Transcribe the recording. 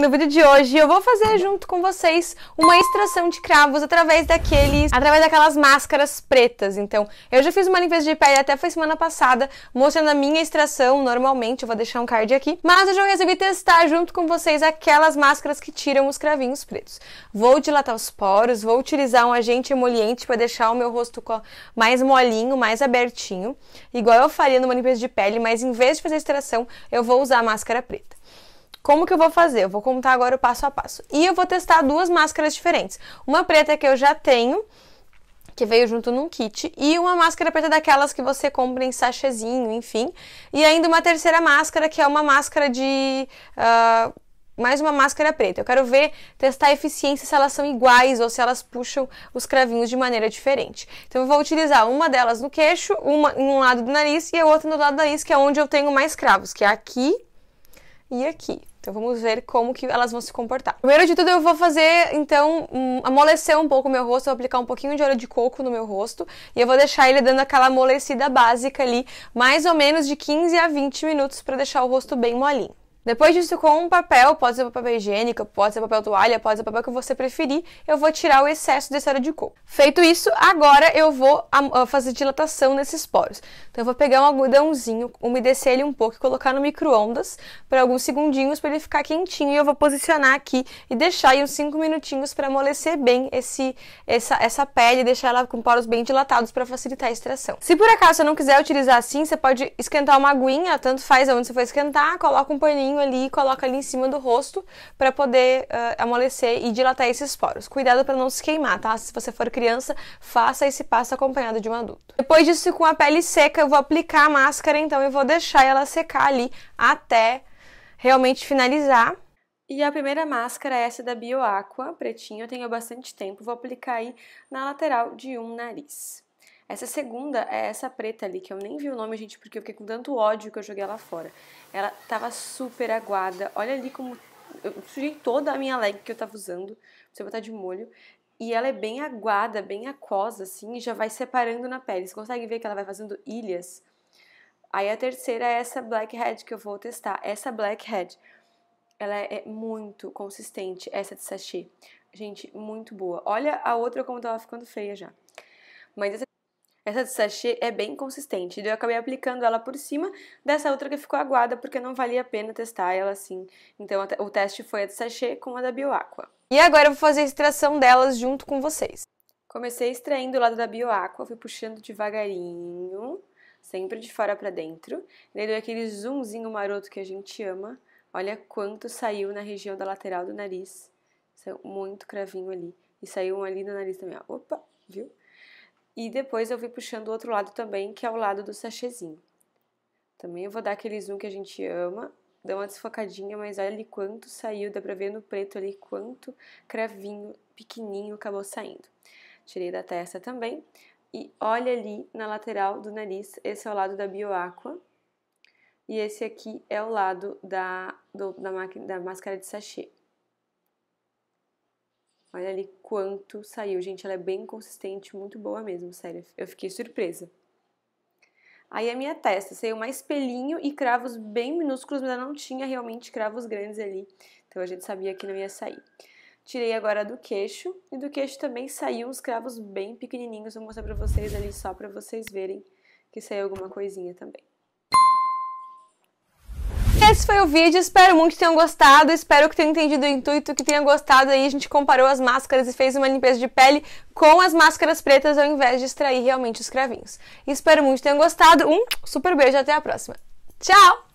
no vídeo de hoje eu vou fazer junto com vocês uma extração de cravos através daqueles, através daquelas máscaras pretas. Então, eu já fiz uma limpeza de pele até foi semana passada, mostrando a minha extração normalmente, eu vou deixar um card aqui, mas eu já resolvi testar junto com vocês aquelas máscaras que tiram os cravinhos pretos. Vou dilatar os poros, vou utilizar um agente emoliente para deixar o meu rosto mais molinho, mais abertinho, igual eu faria numa limpeza de pele, mas em vez de fazer extração, eu vou usar a máscara preta. Como que eu vou fazer? Eu vou contar agora o passo a passo. E eu vou testar duas máscaras diferentes. Uma preta que eu já tenho, que veio junto num kit, e uma máscara preta daquelas que você compra em sachezinho, enfim. E ainda uma terceira máscara, que é uma máscara de. Uh, mais uma máscara preta. Eu quero ver, testar a eficiência se elas são iguais ou se elas puxam os cravinhos de maneira diferente. Então eu vou utilizar uma delas no queixo, uma em um lado do nariz e a outra no lado do nariz, que é onde eu tenho mais cravos, que é aqui e aqui. Então vamos ver como que elas vão se comportar. Primeiro de tudo eu vou fazer, então, um, amolecer um pouco o meu rosto, eu vou aplicar um pouquinho de óleo de coco no meu rosto e eu vou deixar ele dando aquela amolecida básica ali, mais ou menos de 15 a 20 minutos para deixar o rosto bem molinho. Depois disso, com um papel, pode ser papel higiênico, pode ser papel toalha, pode ser papel que você preferir, eu vou tirar o excesso desse óleo de coco. Feito isso, agora eu vou fazer dilatação nesses poros. Então eu vou pegar um algodãozinho, umedecer ele um pouco e colocar no micro-ondas por alguns segundinhos para ele ficar quentinho e eu vou posicionar aqui e deixar aí uns 5 minutinhos para amolecer bem esse, essa, essa pele, deixar ela com poros bem dilatados para facilitar a extração. Se por acaso você não quiser utilizar assim, você pode esquentar uma aguinha, tanto faz aonde você for esquentar, coloca um paninho ali e coloca ali em cima do rosto para poder uh, amolecer e dilatar esses poros. Cuidado para não se queimar, tá? Se você for criança, faça esse passo acompanhado de um adulto. Depois disso, com a pele seca, eu vou aplicar a máscara então e vou deixar ela secar ali até realmente finalizar. E a primeira máscara é essa da BioAqua, pretinho, eu tenho bastante tempo, vou aplicar aí na lateral de um nariz. Essa segunda é essa preta ali, que eu nem vi o nome, gente, porque eu fiquei com tanto ódio que eu joguei ela fora. Ela tava super aguada. Olha ali como. Eu sujei toda a minha leg que eu tava usando, pra você botar de molho. E ela é bem aguada, bem aquosa, assim, e já vai separando na pele. Você consegue ver que ela vai fazendo ilhas? Aí a terceira é essa Blackhead que eu vou testar. Essa Blackhead, ela é muito consistente, essa de sachê. Gente, muito boa. Olha a outra como tava ficando feia já. Mas essa essa de sachê é bem consistente, eu acabei aplicando ela por cima dessa outra que ficou aguada, porque não valia a pena testar ela assim. Então o teste foi a de sachê com a da Bioaqua. E agora eu vou fazer a extração delas junto com vocês. Comecei extraindo o lado da Bioaqua, fui puxando devagarinho, sempre de fora para dentro. Daí deu aquele zoomzinho maroto que a gente ama. Olha quanto saiu na região da lateral do nariz. Saiu muito cravinho ali. E saiu um ali no nariz também, ó. Opa, viu? E depois eu vim puxando o outro lado também, que é o lado do sachêzinho. Também eu vou dar aquele zoom que a gente ama, dá uma desfocadinha, mas olha ali quanto saiu, dá pra ver no preto ali quanto cravinho pequenininho acabou saindo. Tirei da testa também. E olha ali na lateral do nariz, esse é o lado da Bioaqua. E esse aqui é o lado da, do, da, da máscara de sachê. Olha ali quanto saiu. Gente, ela é bem consistente, muito boa mesmo, sério. Eu fiquei surpresa. Aí a minha testa saiu mais pelinho e cravos bem minúsculos, mas ela não tinha realmente cravos grandes ali. Então a gente sabia que não ia sair. Tirei agora do queixo e do queixo também saiu uns cravos bem pequenininhos. Vou mostrar pra vocês ali só pra vocês verem que saiu alguma coisinha também esse foi o vídeo, espero muito que tenham gostado, espero que tenham entendido o intuito, que tenham gostado aí. A gente comparou as máscaras e fez uma limpeza de pele com as máscaras pretas ao invés de extrair realmente os cravinhos. Espero muito que tenham gostado, um super beijo e até a próxima. Tchau!